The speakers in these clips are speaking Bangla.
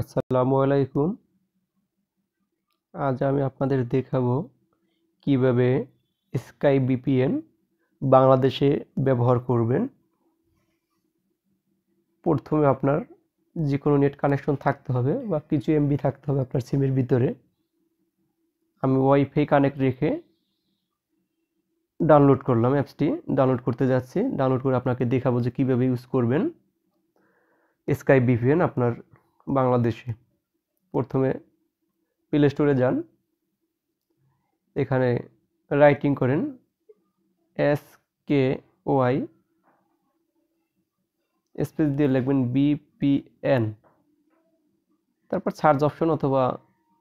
আসসালামু আলাইকুম আজ আমি আপনাদের দেখাবো কিভাবে স্কাই বিপিএন বাংলাদেশে ব্যবহার করবেন প্রথমে আপনার যে কোনো নেট কানেকশন থাকতে হবে বা কিছু এমবি থাকতে হবে আপনার সিমের ভিতরে আমি ওয়াইফাই কানেক্ট রেখে ডাউনলোড করলাম অ্যাপসটি ডাউনলোড করতে যাচ্ছি ডাউনলোড করে আপনাকে দেখাবো যে কীভাবে ইউজ করবেন স্কাই বিপিএন আপনার বাংলাদেশি প্রথমে প্লে স্টোরে যান এখানে রাইটিং করেন এস কে ওয়াই স্পেস দিয়ে লিখবেন বিপিএন তারপর সার্চ অপশন অথবা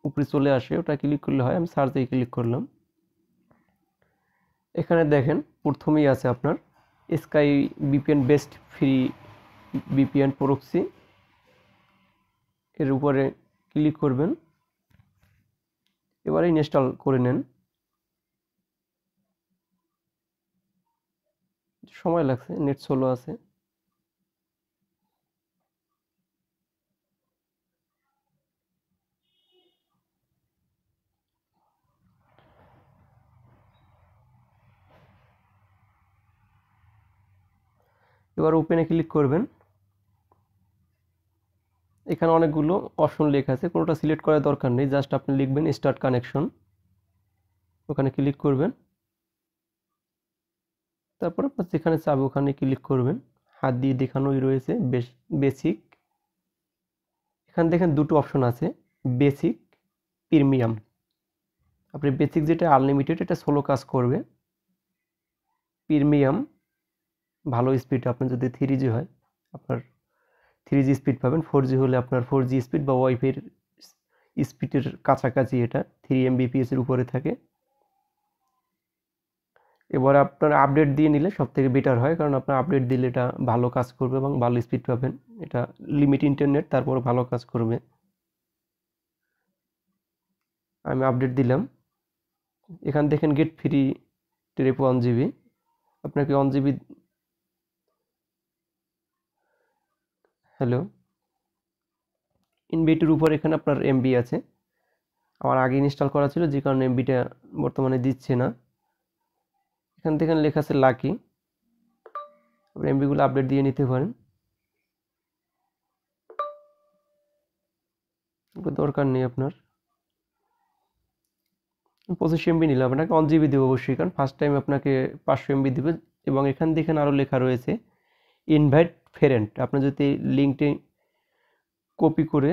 উপরে চলে আসে ওটা ক্লিক করলে হয় আমি সার্চেই ক্লিক করলাম এখানে দেখেন প্রথমেই আছে আপনার Sky VPN best free VPN proxy এর উপরে ক্লিক করবেন এবারে ইনস্টল করে নেন সময় লাগছে নেট সোলো আছে এবার ওপেনে ক্লিক করবেন এখানে অনেকগুলো অপশন লেখা আছে কোনোটা সিলেক্ট করার দরকার নেই জাস্ট আপনি লিখবেন স্টার্ট কানেকশন ওখানে ক্লিক করবেন তারপর আপনার যেখানে চাবে ওখানে ক্লিক করবেন হাত দিয়ে দেখানোই রয়েছে বেসিক এখানে দেখেন দুটো অপশন আছে বেসিক প্রিমিয়াম আপনি বেসিক যেটা আনলিমিটেড এটা সোলো কাজ করবে প্রিমিয়াম ভালো স্পিড আপনার যদি থ্রি জি হয় আপনার থ্রি জি স্পিড পাবেন ফোর জি হলে আপনার ফোর জি স্পিড বা ওয়াইফাইয়ের স্পিডের কাছাকাছি এটা থ্রি এমবিপিএসের উপরে থাকে এবার আপনার আপডেট দিয়ে নিলে সব থেকে বেটার হয় কারণ আপনার আপডেট দিলে এটা ভালো কাজ করবে এবং ভালো স্পিড পাবেন এটা লিমিট ইন্টারনেট তারপর ভালো কাজ করবে আমি আপডেট দিলাম এখান দেখেন get free traffic one GB আপনাকে ওয়ান জিবি হ্যালো ইনভিটির উপর এখানে আপনার এমবি আছে আমার আগে ইনস্টল করা ছিল যে কারণে এমবিটা বর্তমানে দিচ্ছে না এখান থেকে লেখা আছে লাকি আপনি এমবিগুলো আপডেট দিয়ে নিতে পারেন দরকার নেই আপনার পঁচিশ এমবি নিলাম আপনাকে অন জিবি দেবো অবশ্যই কারণ ফার্স্ট টাইম আপনাকে পাঁচশো এমবি দেবে এবং এখান থেকে আরও লেখা রয়েছে ইনভাইট ফেরেন্ট আপনি যদি লিঙ্কটি কপি করে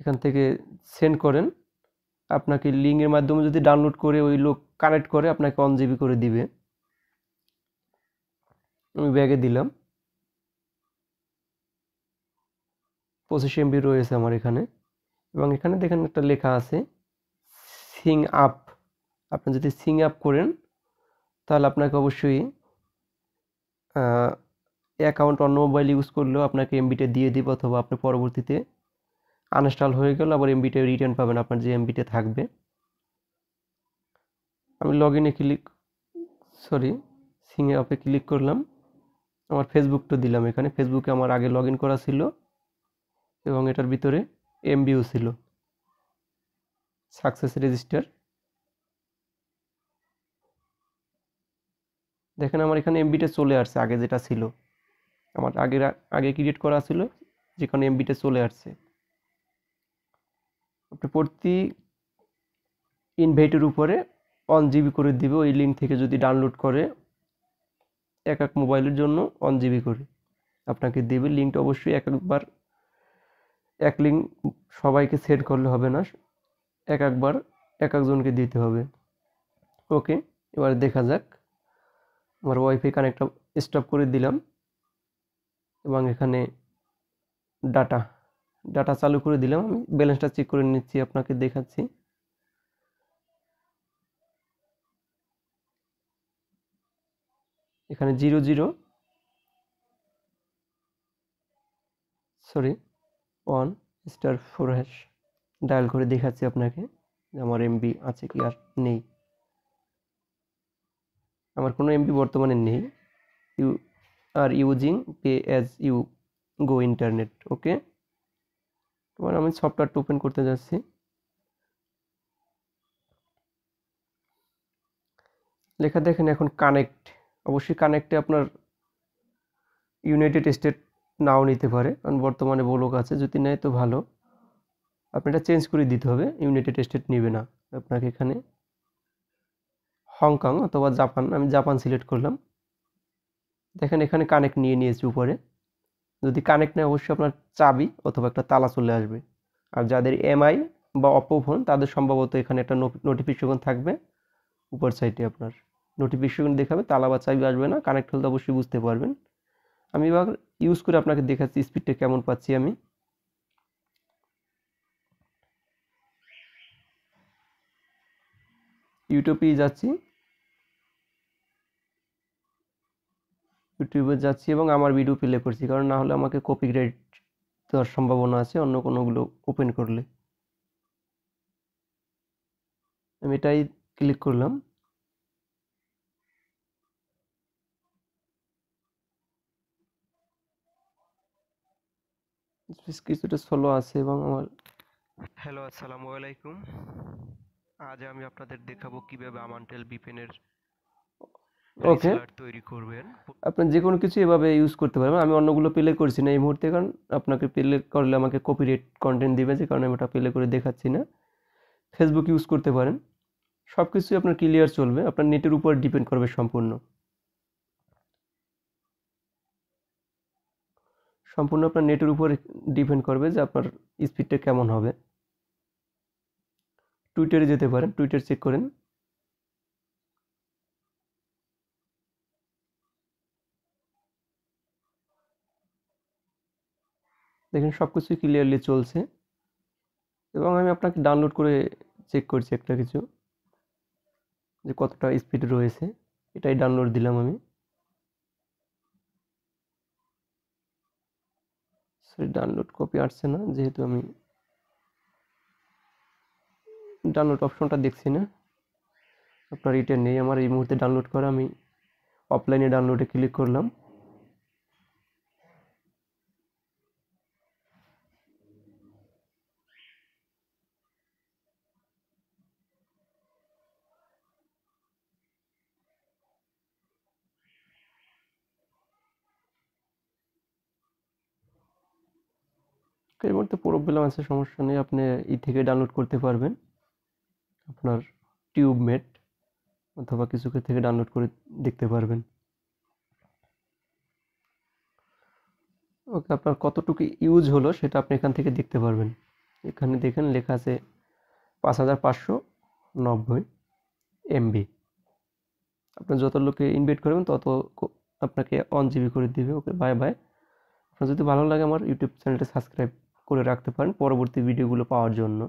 এখান থেকে সেন্ড করেন আপনাকে লিঙ্কের মাধ্যমে যদি ডাউনলোড করে ওই লোক কানেক্ট করে আপনাকে অন জিবি করে দিবে আমি ব্যাগে দিলাম পঁচিশ এমবি রয়েছে আমার এখানে এবং এখানে দেখেন একটা লেখা আছে সিং আপ আপনি যদি সিং আপ করেন তাহলে আপনাকে অবশ্যই অ্যাকাউন্ট অন্য মোবাইল ইউজ করলেও আপনাকে এমবিটা দিয়ে দিব অথবা আপনি পরবর্তীতে আনস্টল হয়ে গেল আবার এমবিটা রিটার্ন পাবেন আপনার যে এমবিটা থাকবে আমি লগ ইনে ক্লিক সরি সিং অপে ক্লিক করলাম আমার ফেসবুকটা দিলাম এখানে ফেসবুকে আমার আগে লগ ইন করা ছিল এবং এটার ভিতরে এমবিও ছিল সাকসেস রেজিস্টার দেখেন আমার এখানে এমবিটা চলে আসছে আগে যেটা ছিল আমার আগে আগে ক্রিয়েট করা ছিল যেখানে এমবিটা চলে আসছে আপনি প্রতি ইনভাইটের উপরে ওয়ান জিবি করে দিবে ওই লিঙ্ক থেকে যদি ডাউনলোড করে এক এক মোবাইলের জন্য ওয়ান জিবি করে আপনাকে দেবে লিঙ্কটা অবশ্যই এক একবার এক লিঙ্ক সবাইকে সেট করলে হবে না এক একবার এক একজনকে দিতে হবে ওকে এবার দেখা যাক আমার ওয়াইফাই কানেক্টটা স্টপ করে দিলাম এবং এখানে ডাটা ডাটা চালু করে দিলাম আমি ব্যালেন্সটা চেক করে নিচ্ছি আপনাকে দেখাচ্ছি এখানে zero zero sorry one star four hash dial করে দেখাচ্ছি আপনাকে আমার এমবি আছে কি আর নেই আমার কোনো এমপি বর্তমানে নেই you are using pay as you go internet okay তোমার আমি সফটওয়্যারটা ওপেন করতে যাচ্ছি লেখা দেখেন এখন কানেক্ট অবশ্যই কানেক্টে আপনার ইউনাইটেড স্টেট নাও নিতে পারে কারণ বর্তমানে বোলক আছে যদি নেয় তো ভালো আপনি এটা চেঞ্জ করে দিতে হবে ইউনাইটেড স্টেট নেবে না আপনাকে এখানে হংকং অথবা জাপান আমি জাপান সিলেক্ট করলাম দেখেন এখানে কানেক্ট নিয়ে নিয়েছি উপরে যদি কানেক্ট নেয় অবশ্যই আপনার চাবি অথবা একটা তালা চলে আসবে আর যাদের এমআই বা অপো ফোন তাদের সম্ভবত এখানে একটা নোটিফিকেশন থাকবে উপর সাইডে আপনার নোটিফিকেশন দেখাবে তালা বা চাবি আসবে না কানেক্ট হলে অবশ্যই বুঝতে পারবেন আমি এবার ইউজ করে আপনাকে দেখাচ্ছি স্পিডটা কেমন পাচ্ছি আমি ইউটিউবে যাচ্ছি ইউটিউবে যাচ্ছি এবং আমার ভিডিও প্লে করছি কারণ না হলে আমাকে কপি গ্রেড দেওয়ার সম্ভাবনা আছে অন্য কোনোগুলো ওপেন করলে আমি এটাই ক্লিক করলাম কিছুটা সলো আছে এবং আমার হ্যালো আসসালামু আলাইকুম আজ আমি আপনাদের দেখাবো কিভাবে আমান্টেল বিপেনের ওকে তৈরি করবেন আপনি যে কোনো কিছু এভাবে ইউজ করতে পারবেন আমি অন্যগুলো প্লে করছি না এই মুহূর্তে কারণ আপনাকে প্লে করলে আমাকে কপিরাইট কন্টেন্ট দিবে যে কারণে আমি ওটা প্লে করে দেখাচ্ছি না ফেসবুক ইউজ করতে পারেন সব কিছুই আপনার ক্লিয়ার চলবে আপনার নেটের উপর ডিপেন্ড করবে সম্পূর্ণ সম্পূর্ণ আপনার নেটের উপর ডিপেন্ড করবে যে আপনার স্পিডটা কেমন হবে টুইটারে যেতে পারেন টুইটার চেক করেন দেখেন সব কিছুই ক্লিয়ারলি চলছে এবং আমি আপনাকে ডাউনলোড করে চেক করছি একটা কিছু যে কতটা স্পিড রয়েছে এটাই ডাউনলোড দিলাম আমি ডাউনলোড কপি আসছে না যেহেতু আমি ডাউনলোড অপশনটা দেখছি না আপনার এটা নেই আমার এই মুহূর্তে ডাউনলোড করা আমি অফলাইনে ডাউনলোডে ক্লিক করলাম এর মধ্যে পুরো আছে সমস্যা নেই আপনি এই থেকে ডাউনলোড করতে পারবেন আপনার টিউবমেট অথবা কিছু থেকে ডাউনলোড করে দেখতে পারবেন ওকে আপনার কতটুকু ইউজ হলো সেটা আপনি এখান থেকে দেখতে পারবেন এখানে দেখেন লেখা আছে পাঁচ হাজার পাঁচশো নব্বই এমবি আপনি যত লোকে ইনভাইট করবেন তত আপনাকে অন জিবি করে দিবে ওকে বাই বাই আপনার যদি ভালো লাগে আমার ইউটিউব চ্যানেলটা সাবস্ক্রাইব করে রাখতে পারেন পরবর্তী ভিডিওগুলো পাওয়ার জন্য